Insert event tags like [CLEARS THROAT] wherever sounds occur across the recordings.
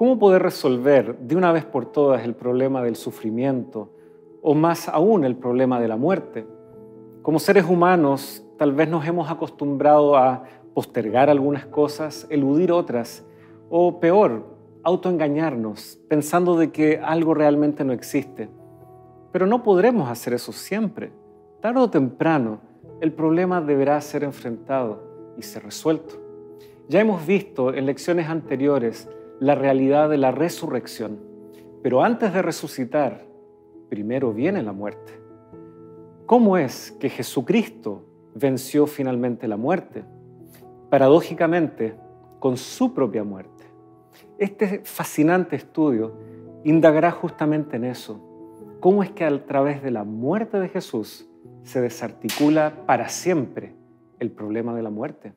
¿Cómo poder resolver de una vez por todas el problema del sufrimiento o más aún el problema de la muerte? Como seres humanos, tal vez nos hemos acostumbrado a postergar algunas cosas, eludir otras o peor, autoengañarnos pensando de que algo realmente no existe. Pero no podremos hacer eso siempre. Tardo o temprano, el problema deberá ser enfrentado y ser resuelto. Ya hemos visto en lecciones anteriores la realidad de la resurrección. Pero antes de resucitar, primero viene la muerte. ¿Cómo es que Jesucristo venció finalmente la muerte? Paradójicamente, con su propia muerte. Este fascinante estudio indagará justamente en eso. ¿Cómo es que a través de la muerte de Jesús se desarticula para siempre el problema de la muerte?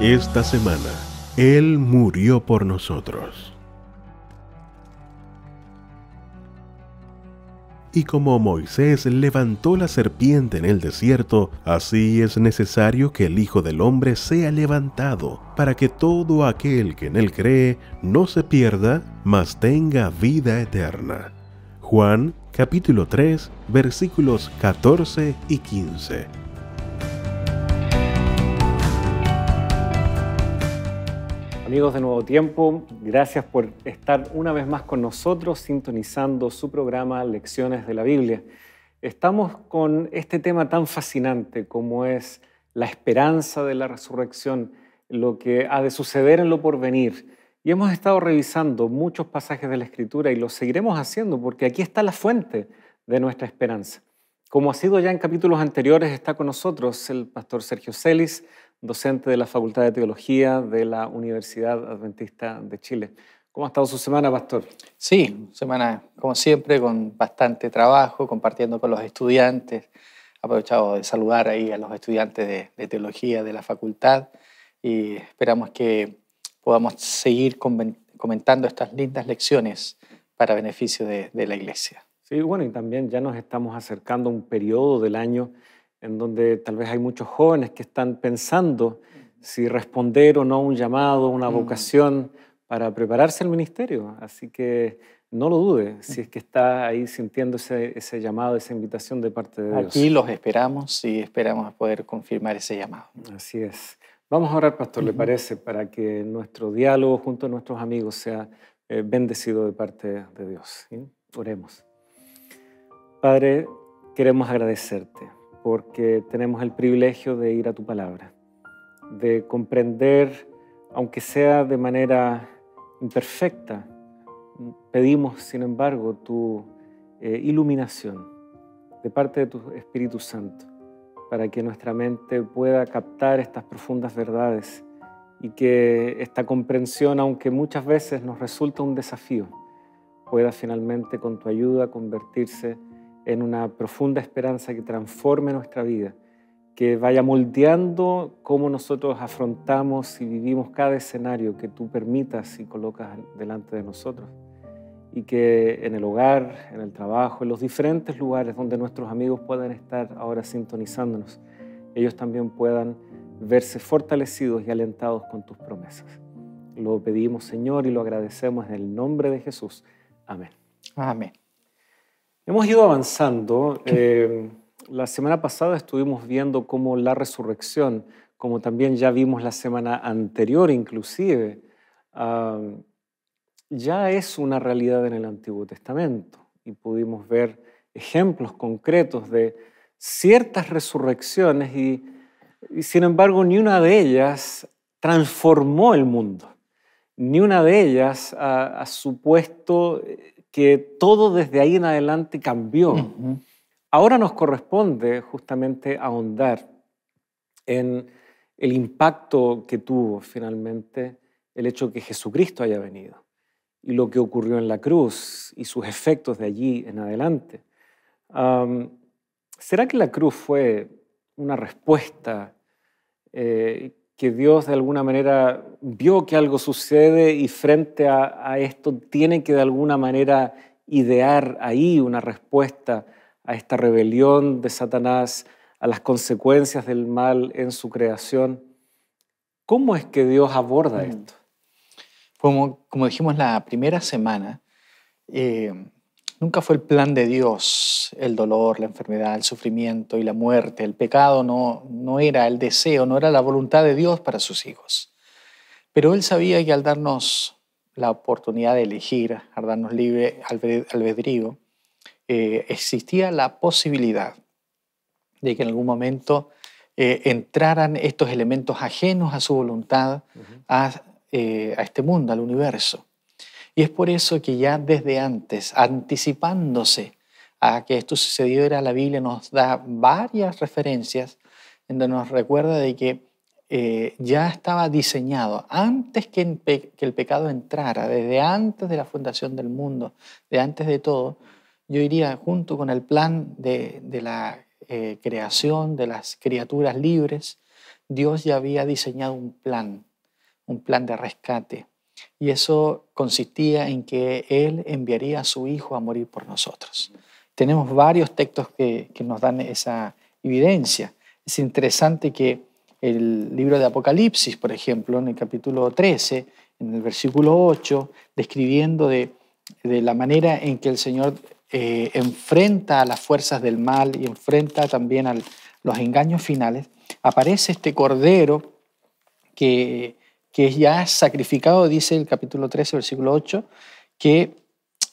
Esta semana, Él murió por nosotros. Y como Moisés levantó la serpiente en el desierto, así es necesario que el Hijo del Hombre sea levantado, para que todo aquel que en él cree no se pierda, mas tenga vida eterna. Juan capítulo 3 versículos 14 y 15. Amigos de Nuevo Tiempo, gracias por estar una vez más con nosotros sintonizando su programa Lecciones de la Biblia. Estamos con este tema tan fascinante como es la esperanza de la resurrección, lo que ha de suceder en lo porvenir. Y hemos estado revisando muchos pasajes de la Escritura y lo seguiremos haciendo porque aquí está la fuente de nuestra esperanza. Como ha sido ya en capítulos anteriores, está con nosotros el pastor Sergio Celis, docente de la Facultad de Teología de la Universidad Adventista de Chile. ¿Cómo ha estado su semana, Pastor? Sí, semana como siempre, con bastante trabajo, compartiendo con los estudiantes. Aprovechado de saludar ahí a los estudiantes de, teología de la facultad y esperamos que podamos seguir comentando estas lindas lecciones para beneficio de, de la iglesia. Sí, bueno, y también ya nos estamos acercando a un periodo del año en donde tal vez hay muchos jóvenes que están pensando si responder o no a un llamado, una mm. vocación para prepararse al ministerio. Así que no lo dude si es que está ahí sintiendo ese, llamado, esa invitación de parte de Dios. Aquí los esperamos y esperamos poder confirmar ese llamado. Así es. Vamos a orar, pastor, ¿le parece? Para que nuestro diálogo junto a nuestros amigos sea eh, bendecido de parte de Dios. Oremos. Padre, queremos agradecerte porque tenemos el privilegio de ir a tu palabra, de comprender, aunque sea de manera imperfecta, pedimos, sin embargo, tu eh, iluminación de parte de tu Espíritu Santo, para que nuestra mente pueda captar estas profundas verdades y que esta comprensión, aunque muchas veces nos resulta un desafío, pueda finalmente con tu ayuda convertirse en en una profunda esperanza que transforme nuestra vida, que vaya moldeando cómo nosotros afrontamos y vivimos cada escenario que tú permitas y colocas delante de nosotros. Y que en el hogar, en el trabajo, en los diferentes lugares donde nuestros amigos puedan estar ahora sintonizándonos, ellos también puedan verse fortalecidos y alentados con tus promesas. Lo pedimos, Señor, y lo agradecemos en el nombre de Jesús. Amén. Amén. Hemos ido avanzando. Eh, la semana pasada estuvimos viendo cómo la resurrección, como también ya vimos la semana anterior inclusive, ah, ya es una realidad en el Antiguo Testamento y pudimos ver ejemplos concretos de ciertas resurrecciones y, sin embargo ni una de ellas transformó el mundo, ni una de ellas ha supuesto que todo desde ahí en adelante cambió. Ahora nos corresponde justamente ahondar en el impacto que tuvo finalmente el hecho que Jesucristo haya venido y lo que ocurrió en la cruz y sus efectos de allí en adelante. ¿Será que la cruz fue una respuesta eh, que Dios de alguna manera vio que algo sucede y frente a, esto tiene que de alguna manera idear ahí una respuesta a esta rebelión de Satanás, a las consecuencias del mal en su creación. ¿Cómo es que Dios aborda mm. esto? Como, como dijimos la primera semana, eh, Nunca fue el plan de Dios el dolor, la enfermedad, el sufrimiento y la muerte. El pecado no, no era el deseo, no era la voluntad de Dios para sus hijos. Pero Él sabía que al darnos la oportunidad de elegir, al darnos libre albedrío, eh, existía la posibilidad de que en algún momento eh, entraran estos elementos ajenos a su voluntad eh, a este mundo, al universo. Y es por eso que ya desde antes, anticipándose a que esto sucediera, la Biblia nos da varias referencias en donde nos recuerda de que eh, ya estaba diseñado antes que, el pecado entrara, desde antes de la fundación del mundo, de antes de todo, yo diría, junto con el plan de, la eh, creación de las criaturas libres, Dios ya había diseñado un plan, un plan de rescate, y eso consistía en que Él enviaría a su Hijo a morir por nosotros. Tenemos varios textos que, nos dan esa evidencia. Es interesante que el libro de Apocalipsis, por ejemplo, en el capítulo 13, en el versículo 8, describiendo de, la manera en que el Señor eh, enfrenta a las fuerzas del mal y enfrenta también a los engaños finales, aparece este cordero que que es ya sacrificado, dice el capítulo 13, versículo 8, que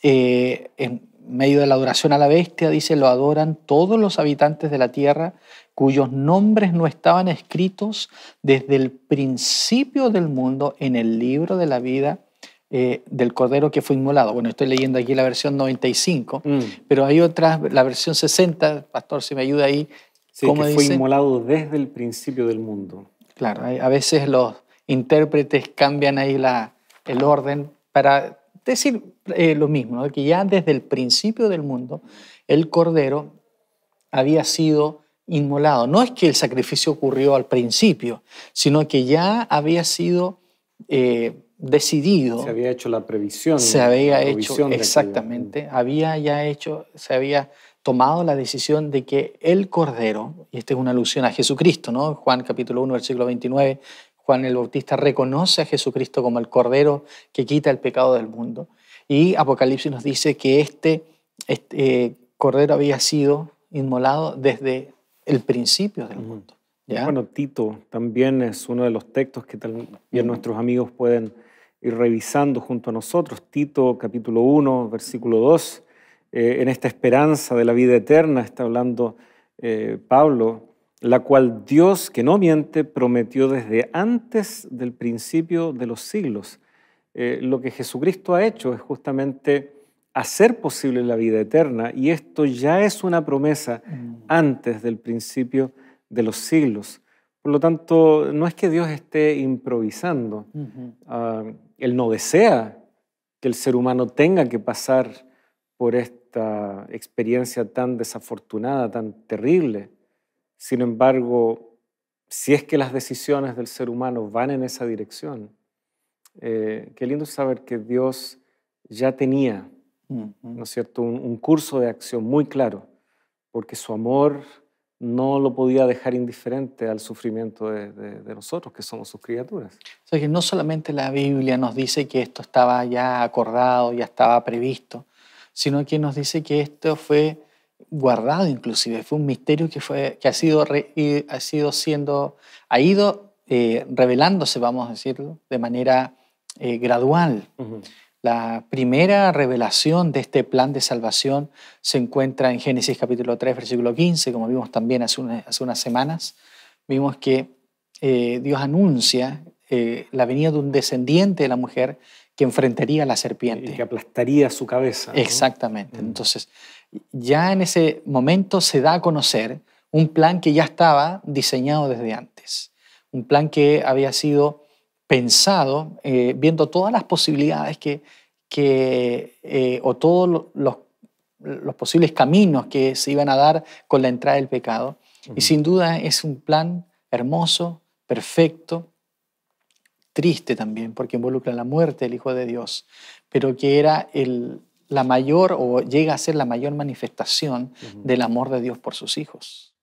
eh, en medio de la adoración a la bestia, dice, lo adoran todos los habitantes de la tierra cuyos nombres no estaban escritos desde el principio del mundo en el libro de la vida eh, del Cordero que fue inmolado. Bueno, estoy leyendo aquí la versión 95, mm. pero hay otras, la versión 60, Pastor, si me ayuda ahí. que fue inmolado desde el principio del mundo. Claro, a veces los, intérpretes cambian ahí el orden para decir eh, lo mismo, que ya desde el principio del mundo el cordero había sido inmolado. No es que el sacrificio ocurrió al principio, sino que ya había sido eh, decidido. Se había hecho la previsión. Se había hecho, exactamente. Había ya hecho, se había tomado la decisión de que el Cordero, y esta es una alusión a Jesucristo, ¿no? Juan capítulo 1, versículo 29, Juan el Bautista reconoce a Jesucristo como el Cordero que quita el pecado del mundo. Y Apocalipsis nos dice que este, este eh, Cordero había sido inmolado desde el principio del mundo. Bueno, Tito también es uno de los textos que nuestros amigos pueden ir revisando junto a nosotros. Tito capítulo 1, versículo 2, eh, en esta esperanza de la vida eterna está hablando eh, Pablo la cual Dios, que no miente, prometió desde antes del principio de los siglos. Eh, lo que Jesucristo ha hecho es justamente hacer posible la vida eterna y esto ya es una promesa mm. antes del principio de los siglos. Por lo tanto, no es que Dios esté improvisando. Ah, él no desea que el ser humano tenga que pasar por esta experiencia tan desafortunada, tan terrible sin embargo, si es que las decisiones del ser humano van en esa dirección, eh, qué lindo saber que Dios ya tenía, ¿no es cierto?, un, curso de acción muy claro, porque su amor no lo podía dejar indiferente al sufrimiento de, nosotros, que somos sus criaturas. O sea, que no solamente la Biblia nos dice que esto estaba ya acordado, ya estaba previsto, sino que nos dice que esto fue guardado inclusive, fue un misterio que, fue, que ha, sido, ha sido siendo, ha ido eh, revelándose, vamos a decirlo, de manera eh, gradual. La primera revelación de este plan de salvación se encuentra en Génesis capítulo 3, versículo 15, como vimos también hace, hace unas semanas. Vimos que eh, Dios anuncia la venida de un descendiente de la mujer que enfrentaría a la serpiente. Y que aplastaría su cabeza. Exactamente. Entonces, ya en ese momento se da a conocer un plan que ya estaba diseñado desde antes, un plan que había sido pensado eh, viendo todas las posibilidades que, eh, o todos los, los, posibles caminos que se iban a dar con la entrada del pecado. Y sin duda es un plan hermoso, perfecto, triste también, porque involucra la muerte del Hijo de Dios, pero que era el, la mayor o llega a ser la mayor manifestación del amor de Dios por sus hijos.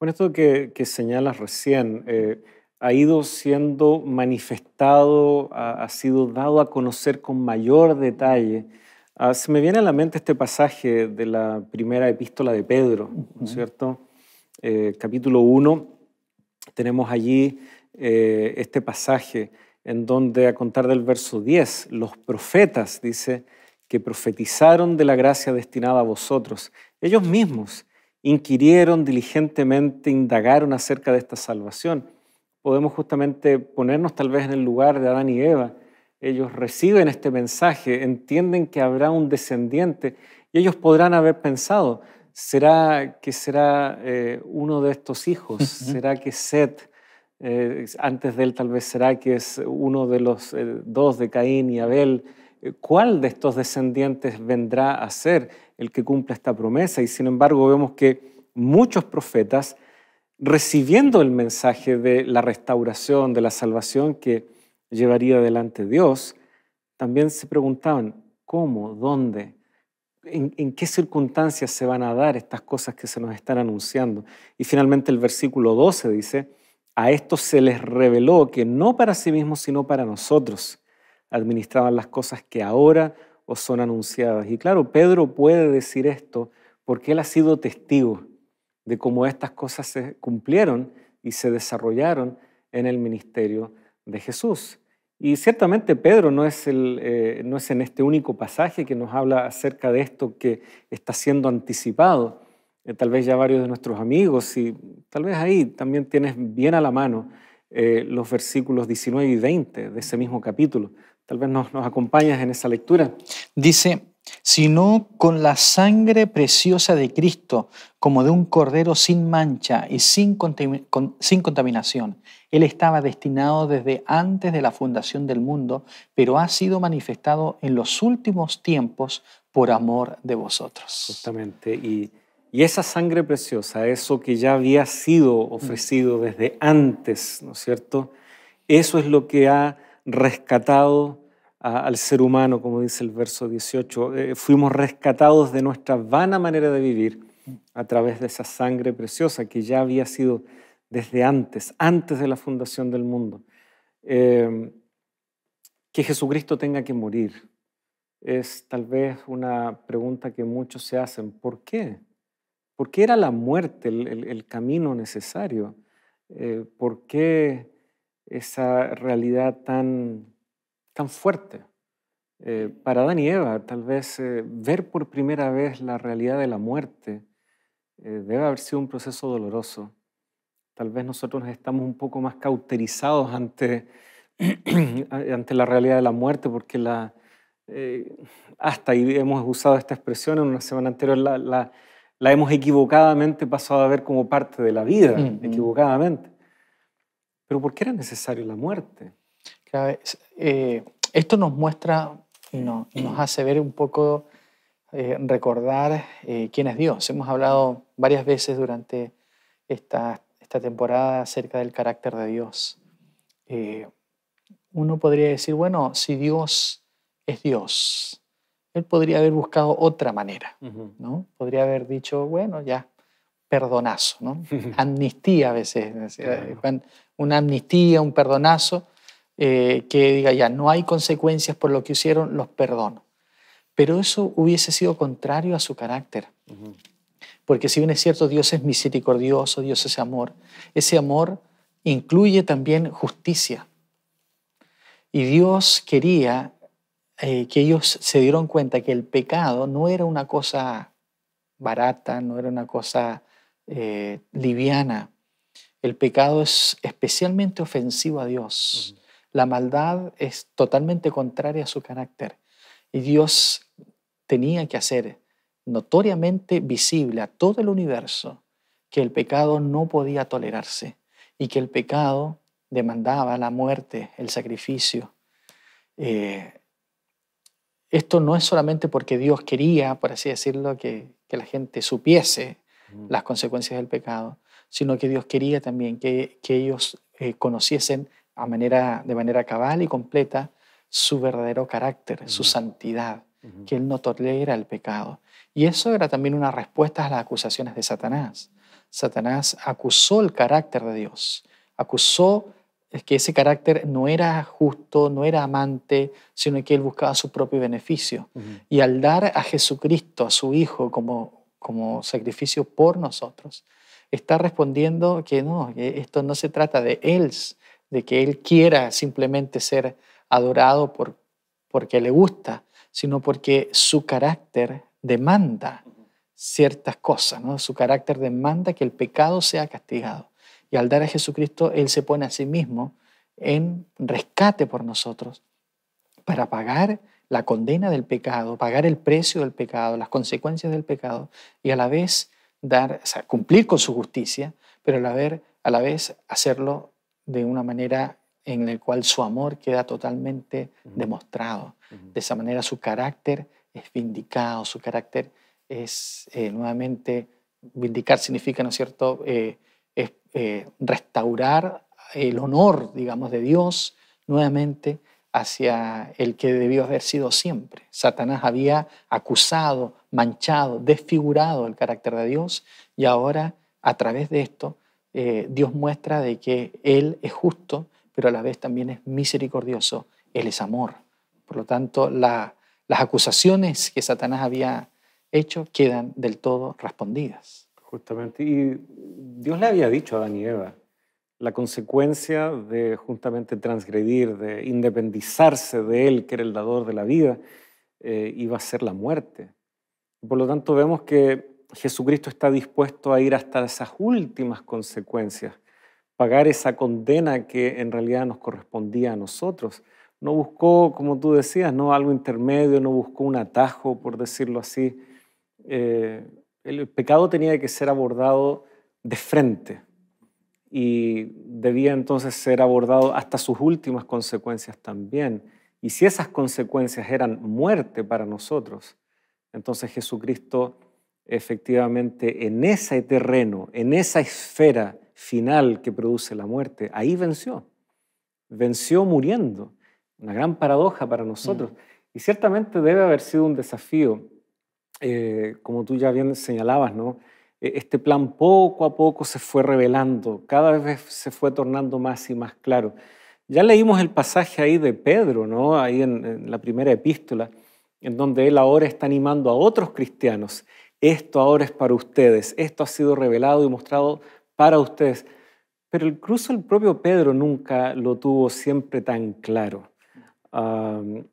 Bueno, esto que, señalas recién eh, ha ido siendo manifestado, ha, sido dado a conocer con mayor detalle. Ah, se me viene a la mente este pasaje de la primera epístola de Pedro, cierto? Eh, capítulo 1, tenemos allí eh, este pasaje en donde a contar del verso 10, los profetas, dice, que profetizaron de la gracia destinada a vosotros, ellos mismos inquirieron diligentemente, indagaron acerca de esta salvación. Podemos justamente ponernos tal vez en el lugar de Adán y Eva. Ellos reciben este mensaje, entienden que habrá un descendiente y ellos podrán haber pensado, ¿será que será eh, uno de estos hijos? ¿Será que Seth, eh, antes de él tal vez será que es uno de los eh, dos de Caín y Abel? Eh, cuál de estos descendientes vendrá a ser el que cumpla esta promesa. Y sin embargo vemos que muchos profetas, recibiendo el mensaje de la restauración, de la salvación que llevaría adelante Dios, también se preguntaban, ¿cómo? ¿Dónde? ¿En, qué circunstancias se van a dar estas cosas que se nos están anunciando? Y finalmente el versículo 12 dice, a esto se les reveló que no para sí mismos, sino para nosotros administraban las cosas que ahora os son anunciadas. Y claro, Pedro puede decir esto porque él ha sido testigo de cómo estas cosas se cumplieron y se desarrollaron en el ministerio de Jesús. Y ciertamente Pedro no es, el, eh, no es en este único pasaje que nos habla acerca de esto que está siendo anticipado. Eh, tal vez ya varios de nuestros amigos y tal vez ahí también tienes bien a la mano eh, los versículos 19 y 20 de ese mismo capítulo, Tal vez nos, nos acompañas en esa lectura. Dice, sino con la sangre preciosa de Cristo, como de un cordero sin mancha y sin, contaminación. Él estaba destinado desde antes de la fundación del mundo, pero ha sido manifestado en los últimos tiempos por amor de vosotros. Justamente, y, y esa sangre preciosa, eso que ya había sido ofrecido desde antes, ¿no es cierto? Eso es lo que ha rescatado al ser humano, como dice el verso 18. Eh, fuimos rescatados de nuestra vana manera de vivir a través de esa sangre preciosa que ya había sido desde antes, antes de la fundación del mundo. Eh, que Jesucristo tenga que morir es tal vez una pregunta que muchos se hacen. ¿Por qué? ¿Por qué era la muerte el, camino necesario? Eh, ¿Por qué esa realidad tan, tan fuerte. Eh, para Adán y Eva, tal vez eh, ver por primera vez la realidad de la muerte eh, debe haber sido un proceso doloroso. Tal vez nosotros estamos un poco más cauterizados ante, [CLEARS THROAT] ante la realidad de la muerte porque la, hasta ahí hemos usado esta expresión en una semana anterior, la, hemos equivocadamente pasado a ver como parte de la vida, equivocadamente. Pero ¿por qué era necesaria la muerte? Eh, esto nos muestra y, nos hace ver un poco, eh, recordar eh, quién es Dios. Hemos hablado varias veces durante esta, esta temporada acerca del carácter de Dios. uno podría decir, bueno, si Dios es Dios, él podría haber buscado otra manera, ¿no? Podría haber dicho, bueno, ya, perdonazo, ¿no? [LAUGHS] amnistía a veces, eh, una amnistía, un perdonazo, eh, que diga ya, no hay consecuencias por lo que hicieron, los perdono. Pero eso hubiese sido contrario a su carácter. Porque si bien es cierto, Dios es misericordioso, Dios es amor, ese amor incluye también justicia. Y Dios quería eh, que ellos se dieron cuenta que el pecado no era una cosa barata, no era una cosa eh, liviana. El pecado es especialmente ofensivo a Dios. La maldad es totalmente contraria a su carácter. Y Dios tenía que hacer notoriamente visible a todo el universo que el pecado no podía tolerarse y que el pecado demandaba la muerte, el sacrificio. Eh, esto no es solamente porque Dios quería, por así decirlo, que la gente supiese Mm. las consecuencias del pecado, sino que Dios quería también que, ellos eh, conociesen de manera cabal y completa su verdadero carácter, su santidad, que Él no tolera el pecado. Y eso era también una respuesta a las acusaciones de Satanás. Satanás acusó el carácter de Dios, acusó que ese carácter no era justo, no era amante, sino que él buscaba su propio beneficio. Y al dar a Jesucristo, a su Hijo, como como sacrificio por nosotros, está respondiendo que no, esto no se trata de Él, de que Él quiera simplemente ser adorado por, porque le gusta, sino porque su carácter demanda ciertas cosas, su carácter demanda que el pecado sea castigado. Y al dar a Jesucristo, Él se pone a sí mismo en rescate por nosotros para pagar la condena del pecado, pagar el precio del pecado, las consecuencias del pecado y a la vez dar, cumplir con su justicia, pero a la, vez, hacerlo de una manera en la cual su amor queda totalmente demostrado. De esa manera su carácter es vindicado, su carácter es eh, nuevamente, vindicar significa, ¿no es cierto?, eh, eh, restaurar el honor, digamos, de Dios nuevamente hacia el que debió haber sido siempre. Satanás había acusado, manchado, desfigurado el carácter de Dios y ahora a través de esto eh, Dios muestra de que Él es justo, pero a la vez también es misericordioso, Él es amor. Por lo tanto, las acusaciones que Satanás había hecho quedan del todo respondidas. Justamente, y Dios le había dicho a Adán y Eva, la consecuencia de justamente transgredir, de independizarse de Él, que era el dador de la vida, eh, iba a ser la muerte. Por lo tanto, vemos que Jesucristo está dispuesto a ir hasta esas últimas consecuencias, pagar esa condena que en realidad nos correspondía a nosotros. No buscó, como tú decías, no algo intermedio, no buscó un atajo, por decirlo así. Eh, el pecado tenía que ser abordado de frente, y debía entonces ser abordado hasta sus últimas consecuencias también. Y si esas consecuencias eran muerte para nosotros, entonces Jesucristo efectivamente en ese terreno, en esa esfera final que produce la muerte, ahí venció. Venció muriendo. Una gran paradoja para nosotros. Mm. Y ciertamente debe haber sido un desafío, eh, como tú ya bien señalabas, ¿no? E-, este plan poco a poco se fue revelando, cada vez se fue tornando más y más claro. Ya leímos el pasaje ahí de Pedro, ¿no? ahí en, la primera epístola, en donde él ahora está animando a otros cristianos. Esto ahora es para ustedes, esto ha sido revelado y mostrado para ustedes. Pero incluso el propio Pedro nunca lo tuvo siempre tan claro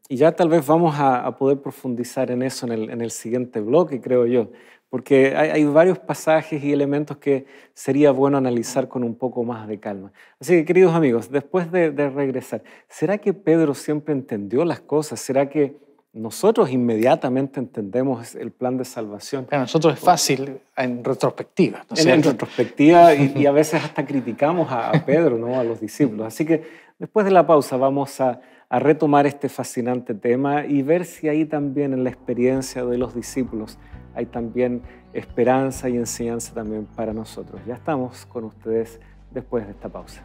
y ya tal vez vamos a, poder profundizar en eso en el, en el, siguiente bloque, creo yo, porque hay, varios pasajes y elementos que sería bueno analizar con un poco más de calma. Así que, queridos amigos, después de, regresar, ¿será que Pedro siempre entendió las cosas? ¿Será que nosotros inmediatamente entendemos el plan de salvación. Para nosotros es fácil en retrospectiva. En, retrospectiva y, a veces hasta criticamos a, a Pedro, ¿no? a los discípulos. Así que después de la pausa vamos a a retomar este fascinante tema y ver si ahí también en la experiencia de los discípulos hay también esperanza y enseñanza también para nosotros. Ya estamos con ustedes después de esta pausa.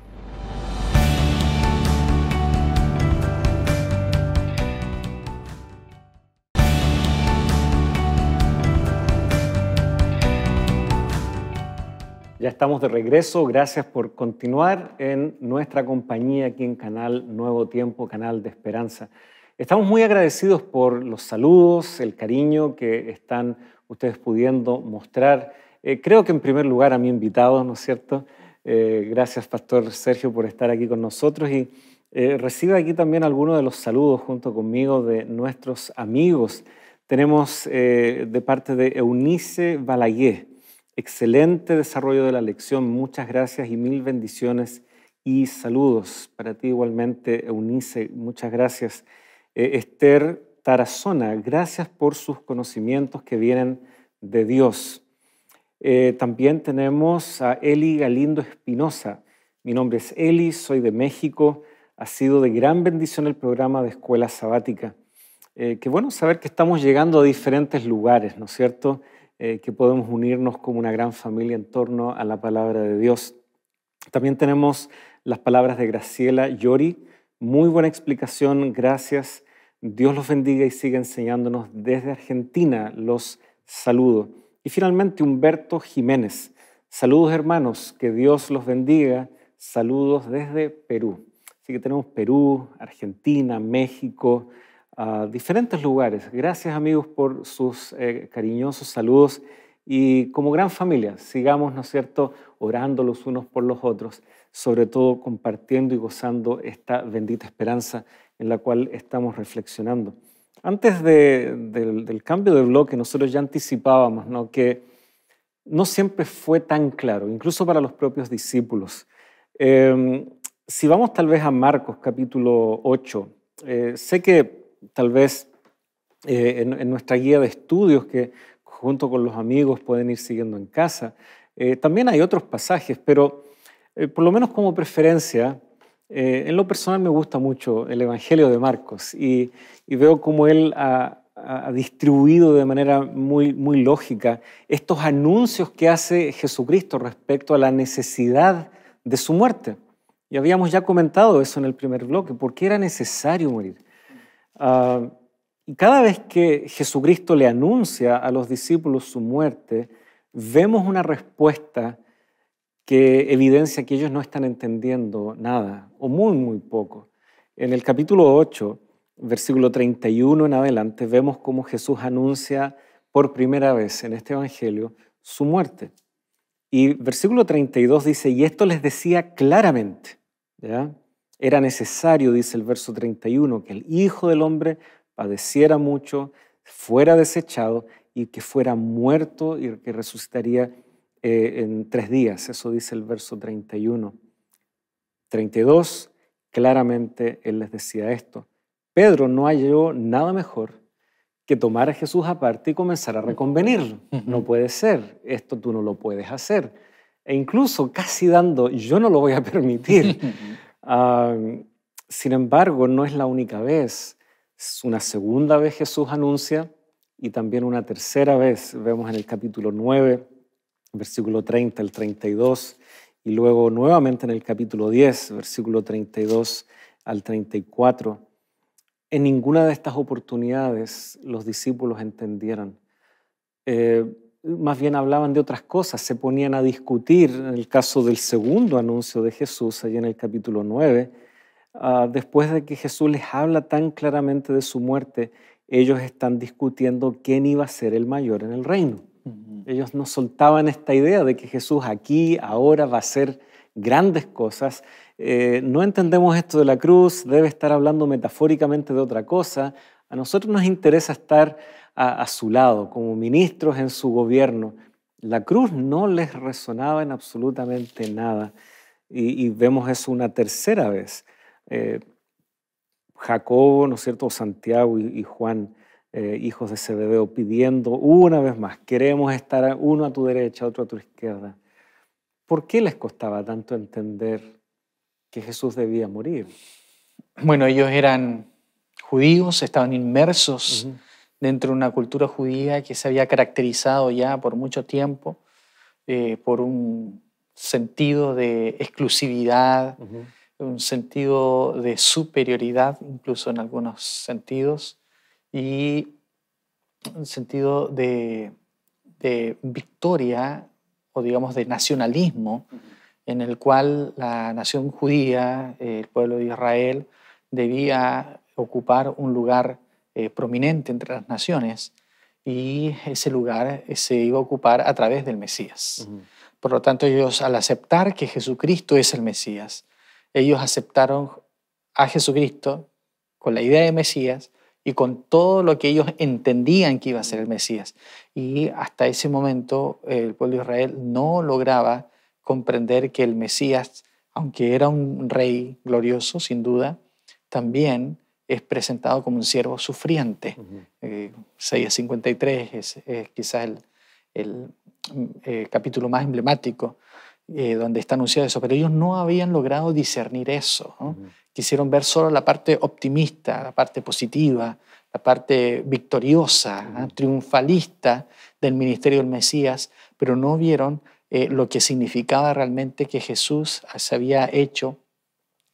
Ya estamos de regreso. Gracias por continuar en nuestra compañía aquí en Canal Nuevo Tiempo, Canal de Esperanza. Estamos muy agradecidos por los saludos, el cariño que están ustedes pudiendo mostrar. Eh, creo que en primer lugar a mi invitado, ¿no es cierto? Eh, gracias, Pastor Sergio, por estar aquí con nosotros y eh, recibe aquí también algunos de los saludos junto conmigo de nuestros amigos. Tenemos eh, de parte de Eunice Balaguer. Excelente desarrollo de la lección. Muchas gracias y mil bendiciones y saludos para ti igualmente, Eunice. Muchas gracias. Eh, Esther Tarazona, gracias por sus conocimientos que vienen de Dios. Eh, también tenemos a Eli Galindo Espinosa. Mi nombre es Eli, soy de México. Ha sido de gran bendición el programa de Escuela Sabática. Eh, qué bueno saber que estamos llegando a diferentes lugares, ¿no es cierto? Eh, que podemos unirnos como una gran familia en torno a la palabra de Dios. También tenemos las palabras de Graciela Yori. Muy buena explicación, gracias. Dios los bendiga y siga enseñándonos desde Argentina. Los saludo. Y finalmente Humberto Jiménez. Saludos hermanos, que Dios los bendiga. Saludos desde Perú. Así que tenemos Perú, Argentina, México, a diferentes lugares. Gracias amigos por sus eh, cariñosos saludos y como gran familia, sigamos, ¿no es cierto?, orando los unos por los otros, sobre todo compartiendo y gozando esta bendita esperanza en la cual estamos reflexionando. Antes del, cambio de bloque, nosotros ya anticipábamos ¿no? que no siempre fue tan claro, incluso para los propios discípulos. Em, si vamos tal vez a Marcos capítulo 8, eh, sé que tal vez eh, en, nuestra guía de estudios que junto con los amigos pueden ir siguiendo en casa. Eh, también hay otros pasajes, pero eh, por lo menos como preferencia, en lo personal me gusta mucho el Evangelio de Marcos y, veo cómo él ha, distribuido de manera muy, muy lógica estos anuncios que hace Jesucristo respecto a la necesidad de su muerte. Y habíamos ya comentado eso en el primer bloque, ¿por qué era necesario morir? Ah, y cada vez que Jesucristo le anuncia a los discípulos su muerte, vemos una respuesta que evidencia que ellos no están entendiendo nada, o muy, muy poco. En el capítulo 8, versículo 31 en adelante, vemos cómo Jesús anuncia por primera vez en este Evangelio su muerte. Y versículo 32 dice, y esto les decía claramente, ¿ya? Era necesario, dice el verso 31, que el Hijo del Hombre padeciera mucho, fuera desechado y que fuera muerto y que resucitaría eh, en tres días. Eso dice el verso 31. 32, claramente él les decía esto. Pedro no halló nada mejor que tomar a Jesús aparte y comenzar a reconvenirlo. No puede ser, esto tú no lo puedes hacer. E incluso casi dando, yo no lo voy a permitir. [LAUGHS] sin embargo, no es la única vez. Una segunda vez Jesús anuncia y también una tercera vez. Vemos en el capítulo 9, versículo 30 al 32, y luego nuevamente en el capítulo 10, versículo 32 al 34. En ninguna de estas oportunidades los discípulos entendieron. Eh, más bien hablaban de otras cosas, se ponían a discutir, en el caso del segundo anuncio de Jesús, allí en el capítulo 9, ah, después de que Jesús les habla tan claramente de su muerte, ellos están discutiendo quién iba a ser el mayor en el reino. Ellos no soltaban esta idea de que Jesús aquí, ahora va a hacer grandes cosas. Eh, no entendemos esto de la cruz, debe estar hablando metafóricamente de otra cosa. A nosotros nos interesa estar a, su lado, como ministros en su gobierno, la cruz no les resonaba en absolutamente nada. Y, vemos eso una tercera vez. Eh, Jacobo, ¿no es cierto?, Santiago y, Juan, eh, hijos de Zebedeo, pidiendo una vez más, queremos estar uno a tu derecha, otro a tu izquierda. ¿Por qué les costaba tanto entender que Jesús debía morir? Bueno, ellos eran judíos, estaban inmersos dentro de una cultura judía que se había caracterizado ya por mucho tiempo eh, por un sentido de exclusividad, un sentido de superioridad, incluso en algunos sentidos, y un sentido de, victoria o digamos de nacionalismo, en el cual la nación judía, el pueblo de Israel, debía ocupar un lugar eh, prominente entre las naciones y ese lugar eh, se iba a ocupar a través del Mesías. Por lo tanto, ellos al aceptar que Jesucristo es el Mesías, ellos aceptaron a Jesucristo con la idea de Mesías y con todo lo que ellos entendían que iba a ser el Mesías. Y hasta ese momento el pueblo de Israel no lograba comprender que el Mesías, aunque era un rey glorioso, sin duda, también es presentado como un siervo sufriente. 6 eh, es, es quizás el, eh, capítulo más emblemático eh, donde está anunciado eso, pero ellos no habían logrado discernir eso. Quisieron ver solo la parte optimista, la parte positiva, la parte victoriosa, ¿ah? triunfalista del ministerio del Mesías, pero no vieron lo que significaba realmente que Jesús se había hecho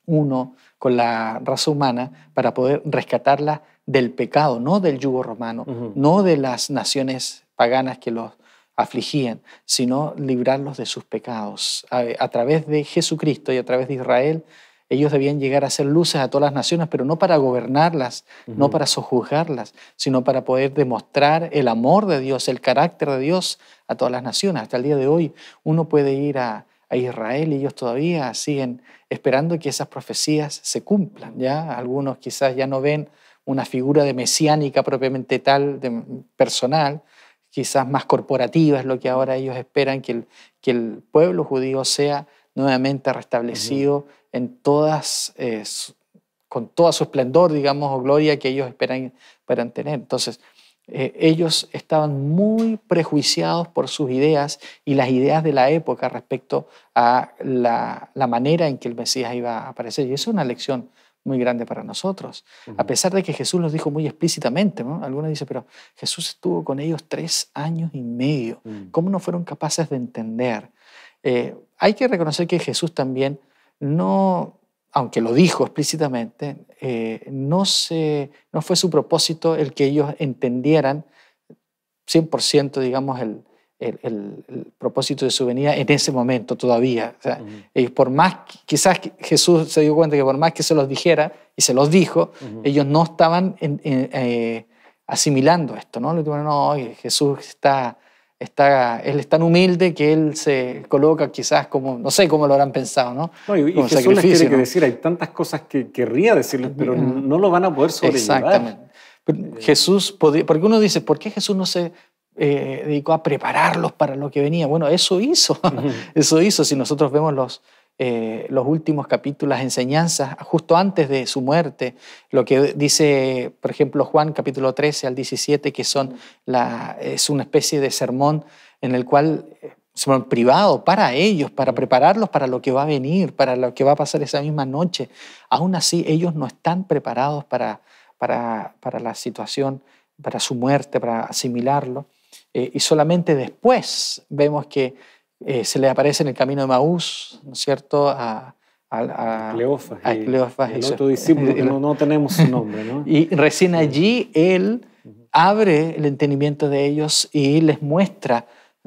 uno con la raza humana para poder rescatarla del pecado, no del yugo romano, no de las naciones paganas que los afligían, sino librarlos de sus pecados. A, través de Jesucristo y a través de Israel, ellos debían llegar a ser luces a todas las naciones, pero no para gobernarlas, no para sojuzgarlas, sino para poder demostrar el amor de Dios, el carácter de Dios a todas las naciones. Hasta el día de hoy uno puede ir a, Israel y ellos todavía siguen esperando que esas profecías se cumplan. ¿ya? Algunos quizás ya no ven una figura de mesiánica propiamente tal, de, personal, quizás más corporativa es lo que ahora ellos esperan, que el, que el pueblo judío sea nuevamente restablecido en todas, eh, con todo su esplendor, digamos, o gloria que ellos esperan, esperan tener. Entonces, eh, ellos estaban muy prejuiciados por sus ideas y las ideas de la época respecto a la, manera en que el Mesías iba a aparecer. Y eso es una lección muy grande para nosotros. A pesar de que Jesús los dijo muy explícitamente, ¿no? algunos dicen, pero Jesús estuvo con ellos tres años y medio. Mm. ¿Cómo no fueron capaces de entender? Eh, hay que reconocer que Jesús también no, aunque lo dijo explícitamente, eh, no, se, no fue su propósito el que ellos entendieran 100%, digamos, el, propósito de su venida en ese momento todavía. O por más, quizás Jesús se dio cuenta que por más que se los dijera y se los dijo, ellos no estaban eh, asimilando esto, ¿no? Jesús está él es tan humilde que él se coloca quizás como, no sé cómo lo habrán pensado, ¿no? y, Jesús les que decir, hay tantas cosas que querría decirles, pero no lo van a poder sobrellevar. Exactamente. Eh. Jesús, porque uno dice, ¿por qué Jesús no se eh, dedicó a prepararlos para lo que venía? Bueno, eso hizo, [LAUGHS] eso hizo. Si nosotros vemos los, eh, los últimos capítulos, enseñanzas, justo antes de su muerte, lo que dice, por ejemplo, Juan capítulo 13 al 17, que son la, es una especie de sermón en el cual, eh, sermón privado para ellos, para prepararlos para lo que va a venir, para lo que va a pasar esa misma noche. Aún así, ellos no están preparados para, para, para la situación, para su muerte, para asimilarlo. Eh, y solamente después vemos que eh, se le aparece en el camino de Maús, ¿no es cierto? A, a, a, Cleofas, y, discípulo no, tenemos su nombre. ¿no? [LAUGHS] y recién allí él abre el entendimiento de ellos y les muestra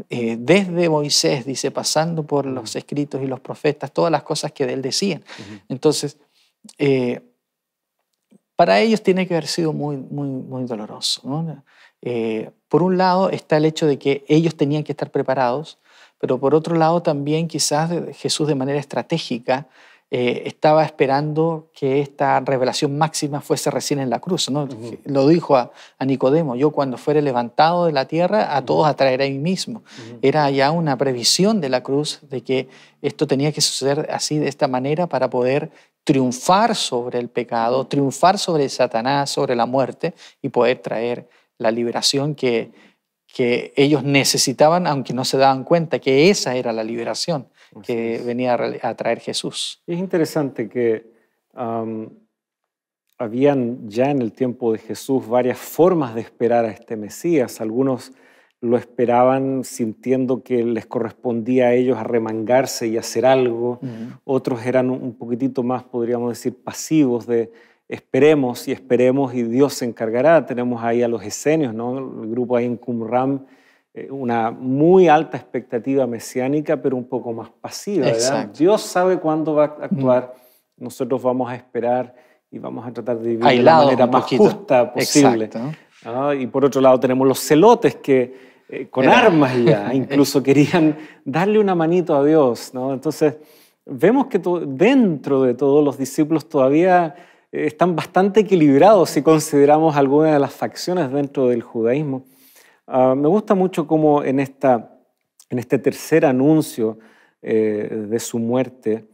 eh, desde Moisés, dice, pasando por los escritos y los profetas, todas las cosas que de él decían. Entonces, eh, para ellos tiene que haber sido muy, muy, muy doloroso. ¿no? por un lado está el hecho de que ellos tenían que estar preparados pero por otro lado también quizás Jesús de manera estratégica eh, estaba esperando que esta revelación máxima fuese recién en la cruz. ¿no? Lo dijo a, Nicodemo, yo cuando fuere levantado de la tierra, a todos atraeré a mí mismo. Era ya una previsión de la cruz de que esto tenía que suceder así, de esta manera, para poder triunfar sobre el pecado, triunfar sobre Satanás, sobre la muerte y poder traer la liberación que que ellos necesitaban, aunque no se daban cuenta, que esa era la liberación que venía a traer Jesús. Es interesante que habían ya en el tiempo de Jesús varias formas de esperar a este Mesías. Algunos lo esperaban sintiendo que les correspondía a ellos arremangarse y hacer algo. Otros eran un poquitito más, podríamos decir, pasivos de esperemos y esperemos y Dios se encargará. Tenemos ahí a los esenios, ¿no? el grupo ahí en Qumran, eh, una muy alta expectativa mesiánica, pero un poco más pasiva. ¿verdad? Dios sabe cuándo va a mm. actuar, nosotros vamos a esperar y vamos a tratar de vivir de la manera más justa posible. Ah, y por otro lado tenemos los celotes que... Eh, con eh. armas ya, [LAUGHS] incluso querían darle una manito a Dios, ¿no? Entonces, vemos que dentro de todos los discípulos todavía eh, están bastante equilibrados si consideramos algunas de las facciones dentro del judaísmo. Ah, me gusta mucho cómo en, esta, en este tercer anuncio eh, de su muerte,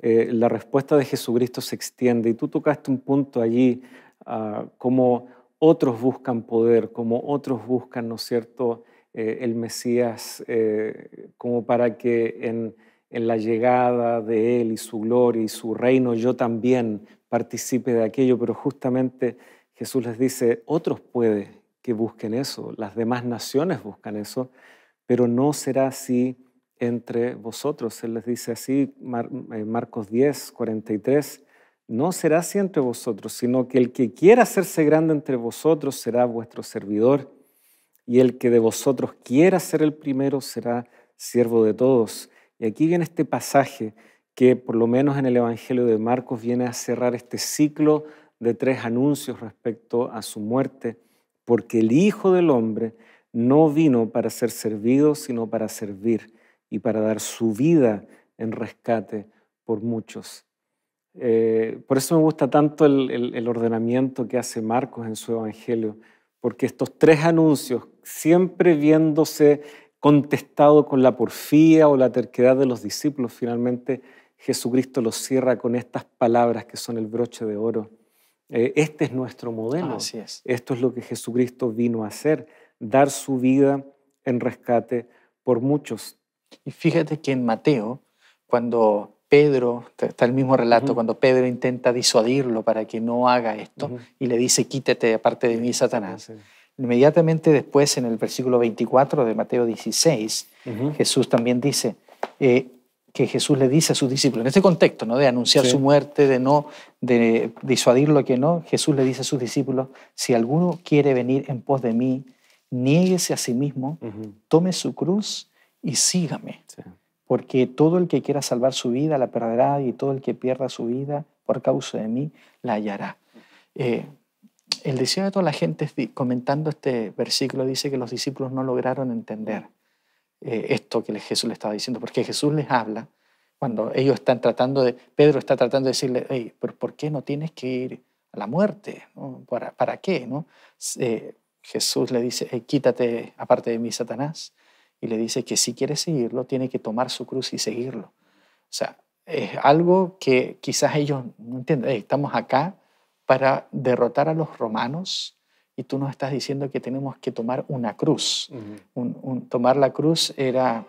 eh, la respuesta de Jesucristo se extiende. Y tú tocaste un punto allí, ah, cómo como otros buscan poder, como otros buscan, ¿no es cierto?, el Mesías, como para que en la llegada de Él y su gloria y su reino, yo también participe de aquello, pero justamente Jesús les dice, otros puede que busquen eso, las demás naciones buscan eso, pero no será así entre vosotros. Él les dice así, en eh, Marcos 10, 43, no será así entre vosotros, sino que el que quiera hacerse grande entre vosotros será vuestro servidor, y el que de vosotros quiera ser el primero será siervo de todos. Y aquí viene este pasaje que por lo menos en el Evangelio de Marcos viene a cerrar este ciclo de tres anuncios respecto a su muerte, porque el Hijo del Hombre no vino para ser servido, sino para servir y para dar su vida en rescate por muchos. Eh, por eso me gusta tanto el, el ordenamiento que hace Marcos en su Evangelio, porque estos tres anuncios, siempre viéndose contestado con la porfía o la terquedad de los discípulos, finalmente Jesucristo lo cierra con estas palabras que son el broche de oro. Eh, este es nuestro modelo. Así es. Esto es lo que Jesucristo vino a hacer, dar su vida en rescate por muchos. Y fíjate que en Mateo, cuando Pedro, está el mismo relato, cuando Pedro intenta disuadirlo para que no haga esto y le dice, quítate de parte de mí, Satanás. Inmediatamente después, en el versículo 24 de Mateo 16, Jesús también dice, eh, que Jesús le dice a sus discípulos, en este contexto, ¿no? de anunciar su muerte, de no de disuadirlo que no, Jesús le dice a sus discípulos, si alguno quiere venir en pos de mí, niéguese a sí mismo, tome su cruz y sígame. Porque todo el que quiera salvar su vida la perderá y todo el que pierda su vida por causa de mí la hallará. Eh, el deseo de toda la gente comentando este versículo dice que los discípulos no lograron entender eh, esto que Jesús le estaba diciendo, porque Jesús les habla cuando ellos están tratando de, Pedro está tratando de decirle, hey, pero ¿por qué no tienes que ir a la muerte? ¿Para, qué? ¿no? Eh, Jesús le dice, quítate aparte de mí, Satanás, y le dice que si quiere seguirlo, tiene que tomar su cruz y seguirlo. O sea, es algo que quizás ellos no entienden, estamos acá para derrotar a los romanos y tú nos estás diciendo que tenemos que tomar una cruz. un, tomar la cruz era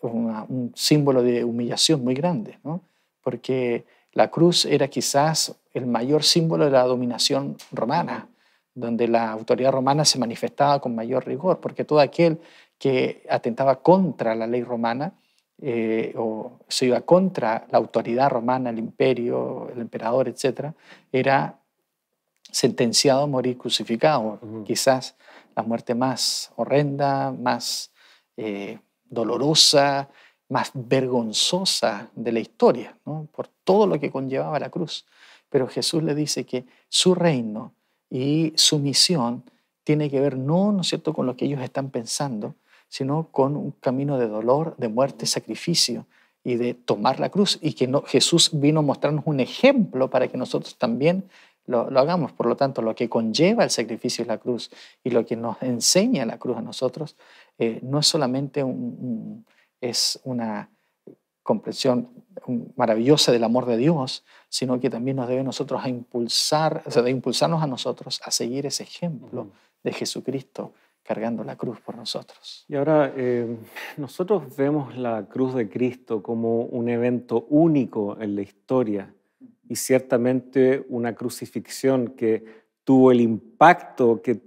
un símbolo de humillación muy grande, ¿no? porque la cruz era quizás el mayor símbolo de la dominación romana, donde la autoridad romana se manifestaba con mayor rigor, porque todo aquel que atentaba contra la ley romana eh, o se iba contra la autoridad romana, el imperio, el emperador, etc., era sentenciado a morir crucificado, quizás la muerte más horrenda, más eh, dolorosa, más vergonzosa de la historia, por todo lo que conllevaba la cruz. Pero Jesús le dice que su reino y su misión tiene que ver no, ¿no cierto?, con lo que ellos están pensando, sino con un camino de dolor, de muerte, sacrificio y de tomar la cruz. Y que no, Jesús vino a mostrarnos un ejemplo para que nosotros también lo, hagamos. Por lo tanto, lo que conlleva el sacrificio de la cruz y lo que nos enseña la cruz a nosotros eh, no es solamente es una comprensión maravillosa del amor de Dios, sino que también nos debe nosotros a impulsar, o sea, de impulsarnos a nosotros a seguir ese ejemplo de Jesucristo cargando la cruz por nosotros. Y ahora, eh, nosotros vemos la cruz de Cristo como un evento único en la historia, y ciertamente una crucifixión que tuvo el impacto que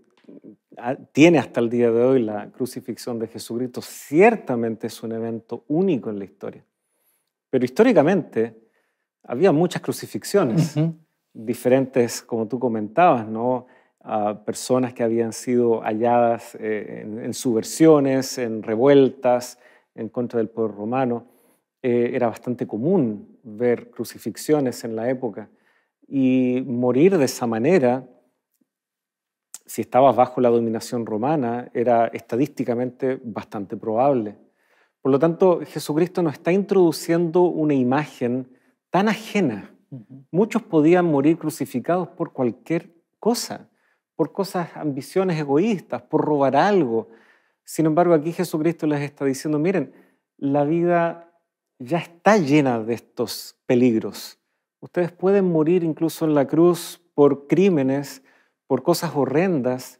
ah, tiene hasta el día de hoy la crucifixión de Jesucristo, ciertamente es un evento único en la historia. Pero históricamente había muchas crucifixiones, diferentes, como tú comentabas, ¿no? A personas que habían sido halladas eh, en, en subversiones, en revueltas en contra del poder romano. Eh, era bastante común ver crucifixiones en la época y morir de esa manera, si estabas bajo la dominación romana, era estadísticamente bastante probable. Por lo tanto, Jesucristo nos está introduciendo una imagen tan ajena. Muchos podían morir crucificados por cualquier cosa, por cosas, ambiciones egoístas, por robar algo. Sin embargo, aquí Jesucristo les está diciendo, miren, la vida ya está llena de estos peligros. Ustedes pueden morir incluso en la cruz por crímenes, por cosas horrendas,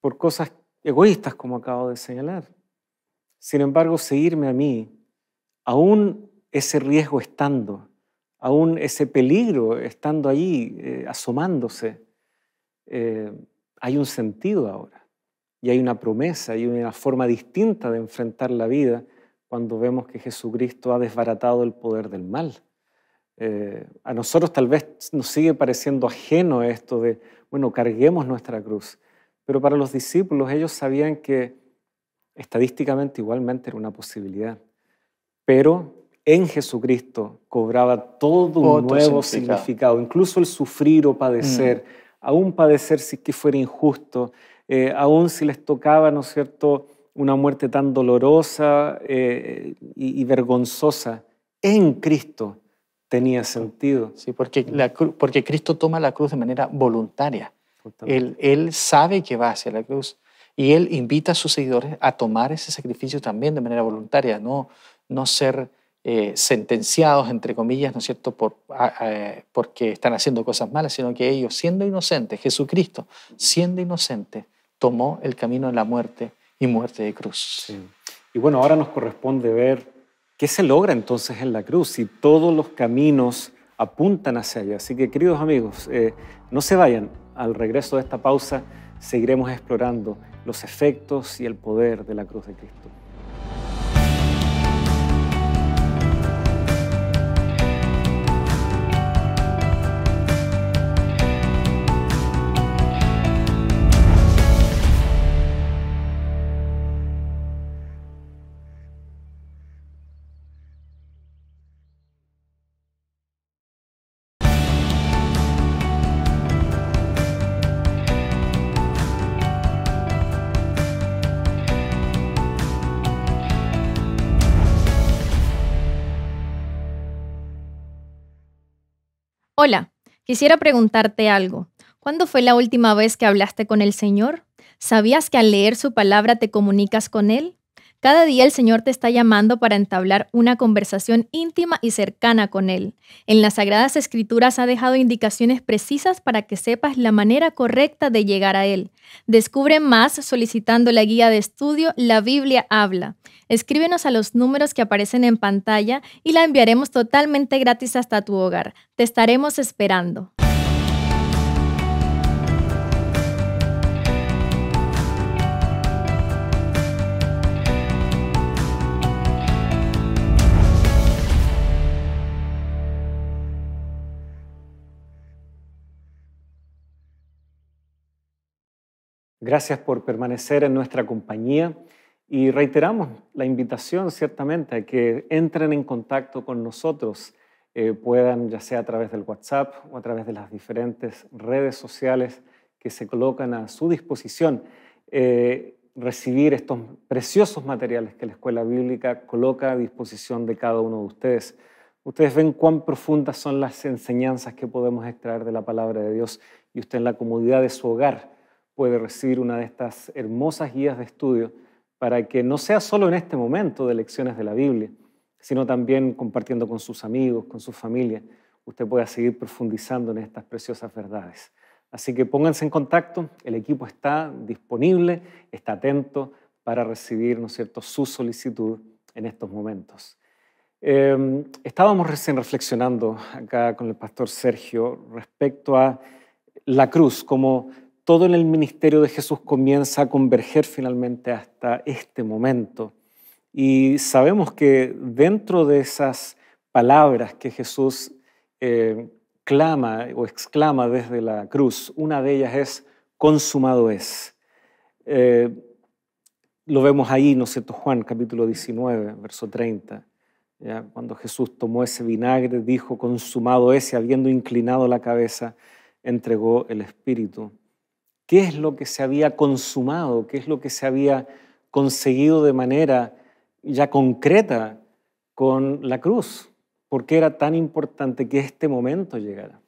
por cosas egoístas como acabo de señalar. Sin embargo, seguirme a mí, aún ese riesgo estando, aún ese peligro estando ahí, eh, asomándose, eh, hay un sentido ahora y hay una promesa y una forma distinta de enfrentar la vida cuando vemos que Jesucristo ha desbaratado el poder del mal. Eh, a nosotros tal vez nos sigue pareciendo ajeno esto de, bueno, carguemos nuestra cruz, pero para los discípulos ellos sabían que estadísticamente igualmente era una posibilidad, pero en Jesucristo cobraba todo un nuevo significado. incluso el sufrir o padecer, mm. aún padecer si que fuera injusto, eh, aún si les tocaba, ¿no es cierto?, una muerte tan dolorosa eh, y, vergonzosa en Cristo tenía sentido. Sí, porque, porque Cristo toma la cruz de manera voluntaria. Él, sabe que va hacia la cruz y él invita a sus seguidores a tomar ese sacrificio también de manera voluntaria, no, no ser eh, sentenciados, entre comillas, ¿no es cierto?, Por, porque están haciendo cosas malas, sino que ellos, siendo inocentes, Jesucristo, siendo inocente, tomó el camino de la muerte y muerte de cruz. Y bueno, ahora nos corresponde ver qué se logra entonces en la cruz y todos los caminos apuntan hacia allá. Así que queridos amigos, eh, no se vayan. Al regreso de esta pausa seguiremos explorando los efectos y el poder de la cruz de Cristo. Hola, quisiera preguntarte algo. ¿Cuándo fue la última vez que hablaste con el Señor? ¿Sabías que al leer su palabra te comunicas con Él? Cada día el Señor te está llamando para entablar una conversación íntima y cercana con Él. En las Sagradas Escrituras ha dejado indicaciones precisas para que sepas la manera correcta de llegar a Él. Descubre más solicitando la guía de estudio La Biblia habla. Escríbenos a los números que aparecen en pantalla y la enviaremos totalmente gratis hasta tu hogar. Te estaremos esperando. Gracias por permanecer en nuestra compañía y reiteramos la invitación ciertamente a que entren en contacto con nosotros, eh, puedan ya sea a través del WhatsApp o a través de las diferentes redes sociales que se colocan a su disposición, eh, recibir estos preciosos materiales que la Escuela Bíblica coloca a disposición de cada uno de ustedes. Ustedes ven cuán profundas son las enseñanzas que podemos extraer de la palabra de Dios y usted en la comodidad de su hogar puede recibir una de estas hermosas guías de estudio para que no sea solo en este momento de lecciones de la Biblia, sino también compartiendo con sus amigos, con su familia, usted pueda seguir profundizando en estas preciosas verdades. Así que pónganse en contacto, el equipo está disponible, está atento para recibir ¿no cierto? su solicitud en estos momentos. Em, estábamos recién reflexionando acá con el pastor Sergio respecto a la cruz como todo en el ministerio de Jesús comienza a converger finalmente hasta este momento. Y sabemos que dentro de esas palabras que Jesús eh, clama o exclama desde la cruz, una de ellas es, consumado es. Eh, lo vemos ahí, ¿no sé, Juan capítulo 19, verso 30. Cuando Jesús tomó ese vinagre, dijo, consumado es, y habiendo inclinado la cabeza, entregó el Espíritu qué es lo que se había consumado, qué es lo que se había conseguido de manera ya concreta con la cruz. ¿Por qué era tan importante que este momento llegara?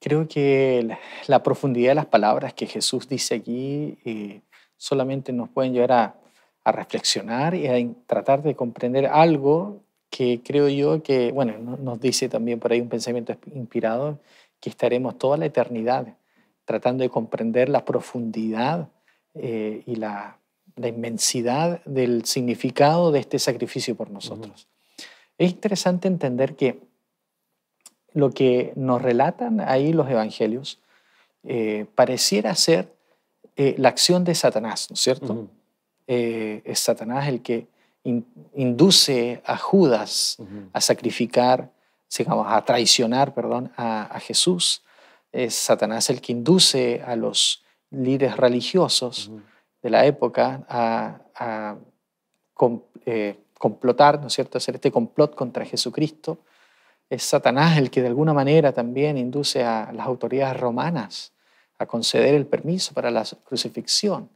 Creo que la, profundidad de las palabras que Jesús dice aquí eh, solamente nos pueden llevar a reflexionar y a tratar de comprender algo que creo yo que, bueno, nos dice también por ahí un pensamiento inspirado, que estaremos toda la eternidad tratando de comprender la profundidad eh, y la, inmensidad del significado de este sacrificio por nosotros. Es interesante entender que lo que nos relatan ahí los evangelios eh, pareciera ser eh, la acción de Satanás, ¿no es cierto? es Satanás el que induce a Judas a sacrificar, digamos, a traicionar, perdón, a Jesús es Satanás el que induce a los líderes religiosos de la época a, eh, complotar, ¿no es cierto?, hacer este complot contra Jesucristo. Es Satanás el que de alguna manera también induce a las autoridades romanas a conceder el permiso para la crucifixión.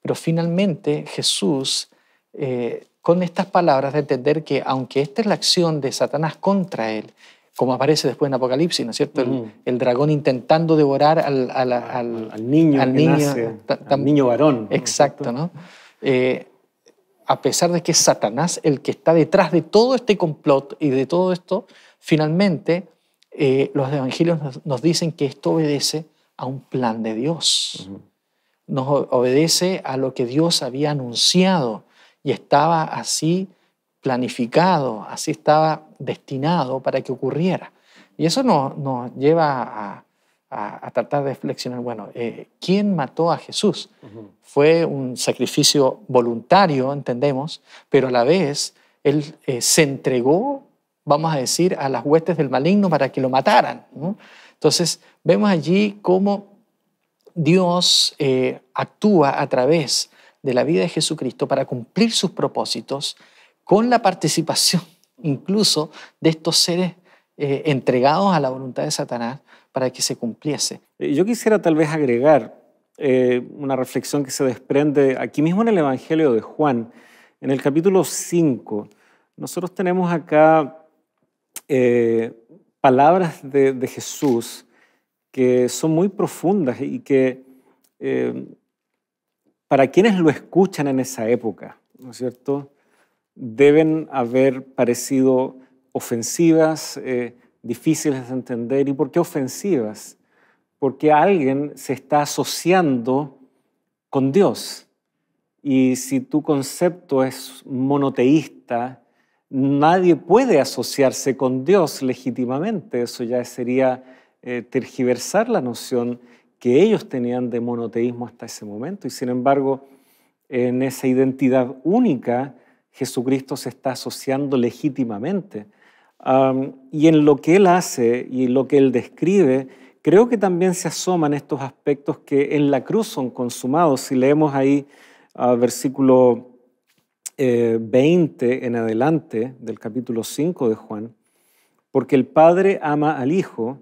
Pero finalmente Jesús, eh, con estas palabras de entender que aunque esta es la acción de Satanás contra él, como aparece después en Apocalipsis, ¿no es cierto? El, mm. dragón intentando devorar al, niño, al, varón. Exacto, ¿no? Eh, a pesar de que es Satanás el que está detrás de todo este complot y de todo esto, finalmente eh, los evangelios nos, dicen que esto obedece a un plan de Dios. Nos obedece a lo que Dios había anunciado y estaba así planificado, así estaba destinado para que ocurriera. Y eso nos, nos lleva a, tratar de reflexionar, bueno, eh, ¿quién mató a Jesús? Fue un sacrificio voluntario, entendemos, pero a la vez él eh, se entregó, vamos a decir, a las huestes del maligno para que lo mataran. Entonces, vemos allí cómo Dios eh, actúa a través de la vida de Jesucristo para cumplir sus propósitos con la participación incluso de estos seres eh, entregados a la voluntad de Satanás para que se cumpliese. Eh, yo quisiera tal vez agregar eh, una reflexión que se desprende aquí mismo en el Evangelio de Juan, en el capítulo 5. Nosotros tenemos acá palabras de, Jesús que son muy profundas y que para quienes lo escuchan en esa época, ¿no es cierto? deben haber parecido ofensivas, eh, difíciles de entender. ¿Y por qué ofensivas? Porque alguien se está asociando con Dios. Y si tu concepto es monoteísta, nadie puede asociarse con Dios legítimamente. Eso ya sería eh, tergiversar la noción que ellos tenían de monoteísmo hasta ese momento. Y sin embargo, en esa identidad única, Jesucristo se está asociando legítimamente. y en lo que él hace y lo que él describe, creo que también se asoman estos aspectos que en la cruz son consumados. Si leemos ahí ah, versículo 20 eh, en adelante del capítulo 5 de Juan, porque el Padre ama al Hijo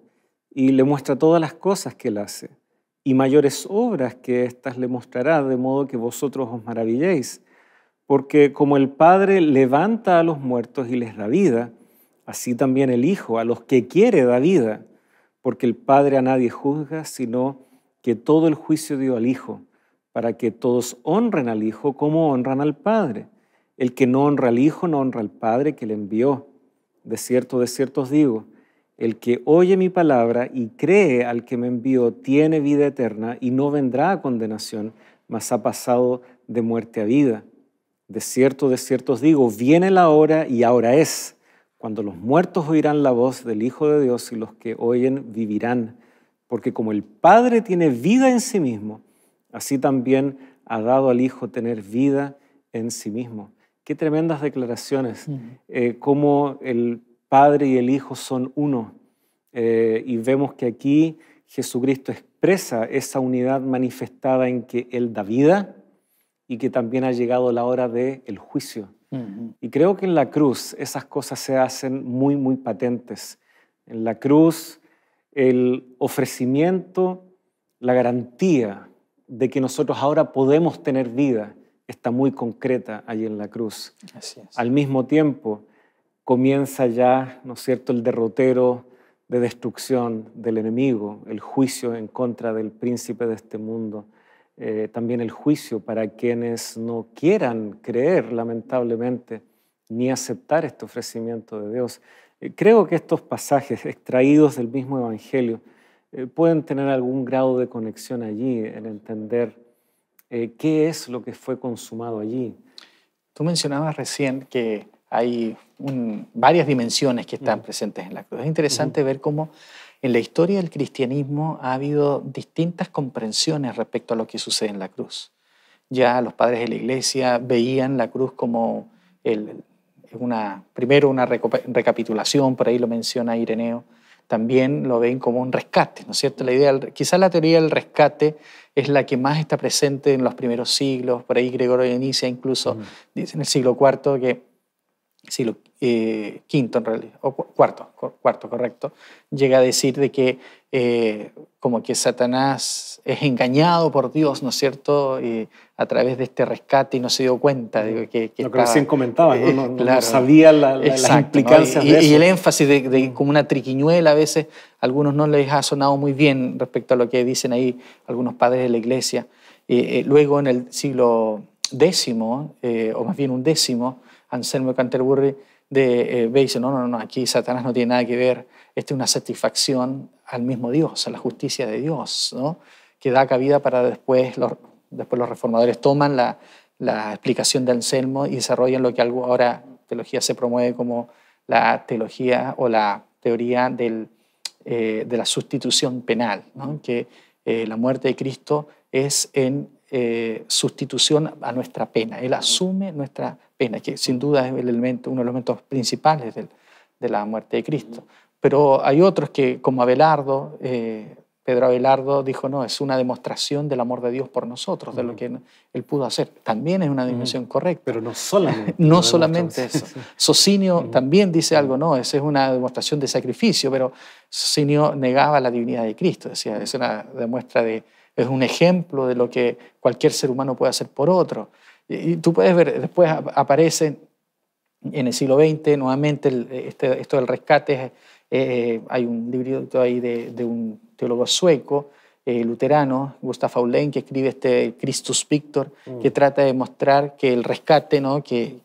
y le muestra todas las cosas que él hace, y mayores obras que éstas le mostrará, de modo que vosotros os maravilléis. Porque como el Padre levanta a los muertos y les da vida, así también el Hijo a los que quiere da vida, porque el Padre a nadie juzga, sino que todo el juicio dio al Hijo, para que todos honren al Hijo como honran al Padre. El que no honra al Hijo no honra al Padre que le envió. De cierto, de cierto os digo, el que oye mi palabra y cree al que me envió tiene vida eterna y no vendrá a condenación, mas ha pasado de muerte a vida. De cierto, de cierto os digo, viene la hora y ahora es, cuando los muertos oirán la voz del Hijo de Dios y los que oyen vivirán. Porque como el Padre tiene vida en sí mismo, así también ha dado al Hijo tener vida en sí mismo. Qué tremendas declaraciones, eh, cómo el Padre y el Hijo son uno. Eh, y vemos que aquí Jesucristo expresa esa unidad manifestada en que Él da vida, y que también ha llegado la hora del el juicio. Y creo que en la cruz esas cosas se hacen muy, muy patentes. En la cruz el ofrecimiento, la garantía de que nosotros ahora podemos tener vida está muy concreta ahí en la cruz. Al mismo tiempo comienza ya, ¿no es cierto?, el derrotero de destrucción del enemigo, el juicio en contra del príncipe de este mundo eh, también el juicio para quienes no quieran creer, lamentablemente, ni aceptar este ofrecimiento de Dios. Eh, creo que estos pasajes extraídos del mismo Evangelio eh, pueden tener algún grado de conexión allí en entender qué es lo que fue consumado allí. Tú mencionabas recién que hay varias dimensiones que están presentes en la cruz. Es interesante ver cómo en la historia del cristianismo ha habido distintas comprensiones respecto a lo que sucede en la cruz. Ya los padres de la iglesia veían la cruz como una, primero una recapitulación, por ahí lo menciona Ireneo, también lo ven como un rescate, ¿no es cierto? La idea, quizá la teoría del rescate es la que más está presente en los primeros siglos, por ahí Gregorio de Inicia incluso dice en el siglo IV que siglo eh, V, en realidad, o cuarto, cuarto, correcto, llega a decir de que eh, como que Satanás es engañado por Dios, ¿no es cierto?, a través de este rescate y no se dio cuenta de que... Lo que recién comentaba, ¿no? Eh, no, sabía la, la, y, el énfasis de, como una triquiñuela a veces, a algunos no les ha sonado muy bien respecto a lo que dicen ahí algunos padres de la iglesia. Eh, luego en el siglo X, o más bien un décimo, Anselmo de Canterbury de, eh, ve y dice, no, no, no, aquí Satanás no tiene nada que ver, esta es una satisfacción al mismo Dios, a la justicia de Dios, ¿no? que da cabida para después los, después los reformadores toman la, la explicación de Anselmo y desarrollan lo que algo ahora teología se promueve como la teología o la teoría del, eh, de la sustitución penal, ¿no? que eh, la muerte de Cristo es en eh, sustitución a nuestra pena. Él asume nuestra que sin duda es uno de los elementos principales de la muerte de Cristo. Pero hay otros que, como Abelardo, eh, Pedro Abelardo dijo, no, es una demostración del amor de Dios por nosotros, de lo que él pudo hacer. También es una dimensión correcta. Pero no solamente. [LAUGHS] no solamente eso. Socinio también dice algo, no, esa es una demostración de sacrificio, pero Socinio negaba la divinidad de Cristo, decía, es una demuestra de, es un ejemplo de lo que cualquier ser humano puede hacer por otro. Y tú puedes ver, después aparece en el siglo XX nuevamente este, esto del rescate. Eh, eh, hay un librito ahí de, un teólogo sueco, eh, luterano, Gustav Aulen, que escribe este Christus Victor, que mm. trata de mostrar que el rescate ¿no? que,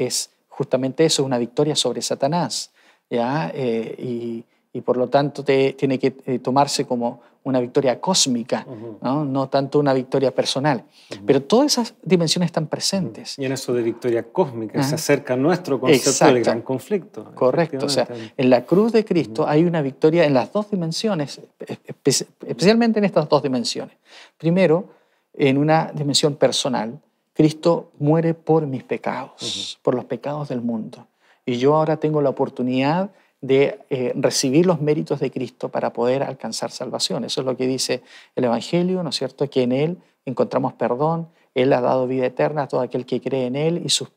es justamente eso, una victoria sobre Satanás. ¿ya? Y, y, por lo tanto te, tiene que tomarse como una victoria cósmica, ¿no? tanto una victoria personal. Pero todas esas dimensiones están presentes. Y en eso de victoria cósmica se acerca nuestro concepto del gran conflicto. Correcto, o sea, en la cruz de Cristo hay una victoria en las dos dimensiones, especialmente en estas dos dimensiones. Primero, en una dimensión personal, Cristo muere por mis pecados, por los pecados del mundo. Y yo ahora tengo la oportunidad de eh, recibir los méritos de Cristo para poder alcanzar salvación. Eso es lo que dice el Evangelio, ¿no es cierto? Que en Él encontramos perdón, Él ha dado vida eterna a todo aquel que cree en Él y sus,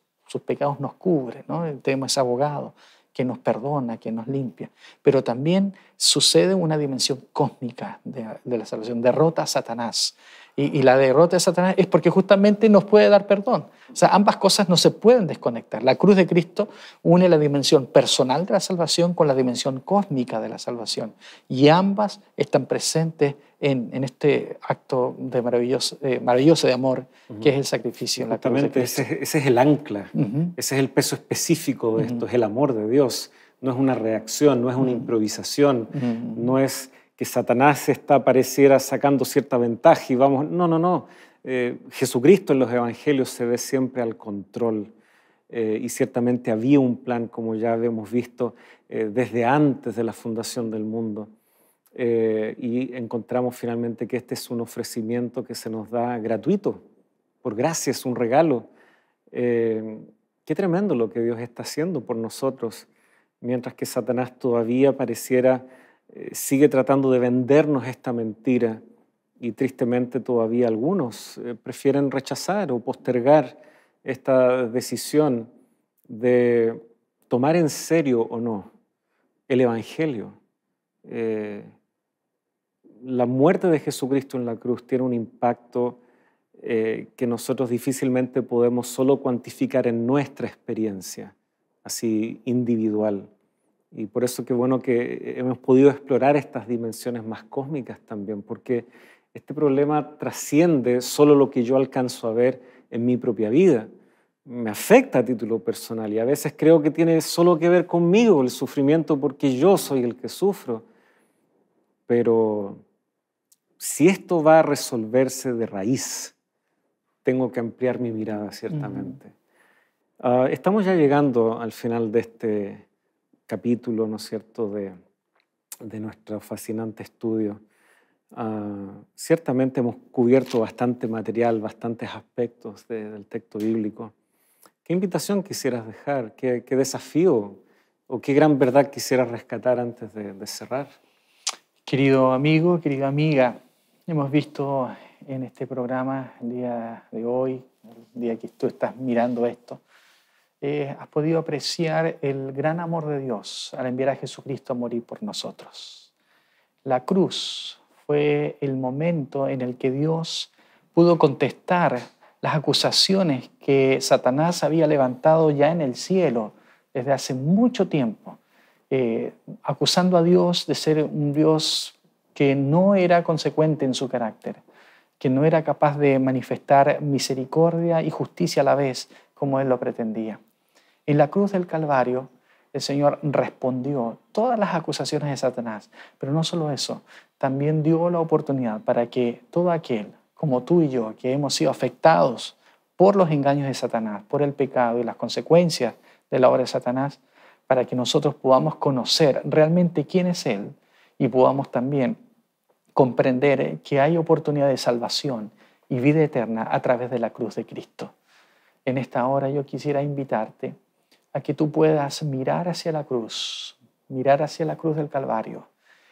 pecados nos cubren, ¿no? tema es abogado que nos perdona, que nos limpia. Pero también sucede una dimensión cósmica de, de la salvación, derrota a Satanás y, la derrota de Satanás es porque justamente nos puede dar perdón. O sea, ambas cosas no se pueden desconectar. La cruz de Cristo une la dimensión personal de la salvación con la dimensión cósmica de la salvación. Y ambas están presentes en, en este acto de maravilloso, eh, maravilloso de amor que es el sacrificio en la cruz de Ese, ese, es el ancla, ese es el peso específico de esto, es el amor de Dios. No es una reacción, no es una improvisación, no es Satanás está pareciera sacando cierta ventaja y vamos, no, no, no. Eh, Jesucristo en los evangelios se ve siempre al control eh, y ciertamente había un plan, como ya habíamos visto, eh, desde antes de la fundación del mundo. y encontramos finalmente que este es un ofrecimiento que se nos da gratuito, por gracia, es un regalo. qué tremendo lo que Dios está haciendo por nosotros, mientras que Satanás todavía pareciera eh, sigue tratando de vendernos esta mentira y tristemente todavía algunos eh, prefieren rechazar o postergar esta decisión de tomar en serio o no el Evangelio. Eh, la muerte de Jesucristo en la cruz tiene un impacto que nosotros difícilmente podemos solo cuantificar en nuestra experiencia, así individual. Y por eso qué bueno que hemos podido explorar estas dimensiones más cósmicas también, porque este problema trasciende solo lo que yo alcanzo a ver en mi propia vida. Me afecta a título personal y a veces creo que tiene solo que ver conmigo el sufrimiento porque yo soy el que sufro. Pero si esto va a resolverse de raíz, tengo que ampliar mi mirada ciertamente. Ah, estamos ya llegando al final de este capítulo, ¿no es cierto?, de, nuestro fascinante estudio. Ah, ciertamente hemos cubierto bastante material, bastantes aspectos del texto bíblico. ¿Qué invitación quisieras dejar? ¿Qué, desafío o qué gran verdad quisieras rescatar antes de, de cerrar? Querido amigo, querida amiga, hemos visto en este programa el día de hoy, el día que tú estás mirando esto, eh, has podido apreciar el gran amor de Dios al enviar a Jesucristo a morir por nosotros. La cruz fue el momento en el que Dios pudo contestar las acusaciones que Satanás había levantado ya en el cielo desde hace mucho tiempo, eh, acusando a Dios de ser un Dios que no era consecuente en su carácter, que no era capaz de manifestar misericordia y justicia a la vez como él lo pretendía. En la cruz del Calvario, el Señor respondió todas las acusaciones de Satanás, pero no solo eso, también dio la oportunidad para que todo aquel, como tú y yo, que hemos sido afectados por los engaños de Satanás, por el pecado y las consecuencias de la obra de Satanás, para que nosotros podamos conocer realmente quién es Él y podamos también comprender que hay oportunidad de salvación y vida eterna a través de la cruz de Cristo. En esta hora yo quisiera invitarte a que tú puedas mirar hacia la cruz, mirar hacia la cruz del Calvario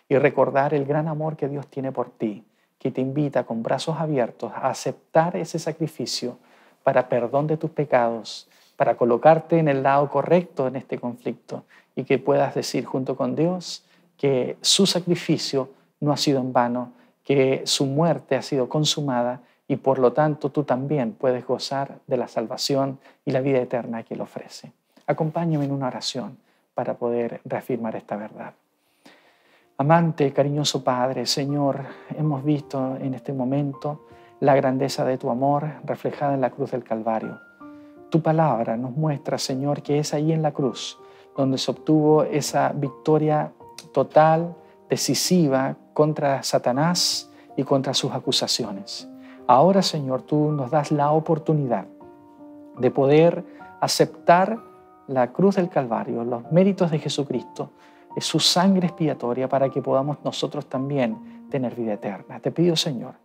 y recordar el gran amor que Dios tiene por ti, que te invita con brazos abiertos a aceptar ese sacrificio para perdón de tus pecados, para colocarte en el lado correcto en este conflicto y que puedas decir junto con Dios que su sacrificio no ha sido en vano, que su muerte ha sido consumada y por lo tanto tú también puedes gozar de la salvación y la vida eterna que le ofrece. Acompáñame en una oración para poder reafirmar esta verdad. Amante, cariñoso Padre, Señor, hemos visto en este momento la grandeza de tu amor reflejada en la cruz del Calvario. Tu palabra nos muestra, Señor, que es ahí en la cruz donde se obtuvo esa victoria total, decisiva contra Satanás y contra sus acusaciones. Ahora, Señor, tú nos das la oportunidad de poder aceptar la cruz del Calvario, los méritos de Jesucristo, es su sangre expiatoria para que podamos nosotros también tener vida eterna. Te pido, Señor,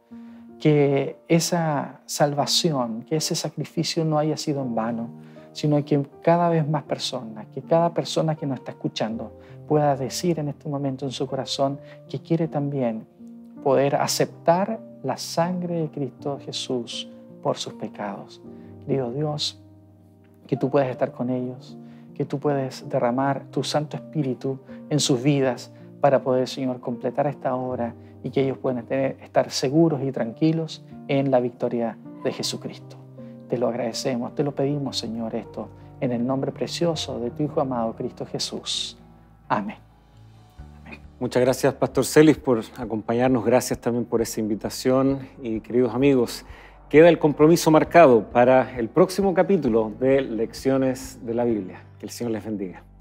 que esa salvación, que ese sacrificio no haya sido en vano, sino que cada vez más personas, que cada persona que nos está escuchando pueda decir en este momento en su corazón que quiere también poder aceptar la sangre de Cristo Jesús por sus pecados. Querido Dios, que tú puedas estar con ellos, que tú puedes derramar tu Santo Espíritu en sus vidas para poder, Señor, completar esta obra y que ellos puedan estar seguros y tranquilos en la victoria de Jesucristo. Te lo agradecemos, te lo pedimos, Señor, esto en el nombre precioso de tu Hijo amado, Cristo Jesús. Amén. Muchas gracias, Pastor Celis, por acompañarnos. Gracias también por esa invitación. Y queridos amigos, Queda el compromiso marcado para el próximo capítulo de Lecciones de la Biblia. Que el Señor les bendiga.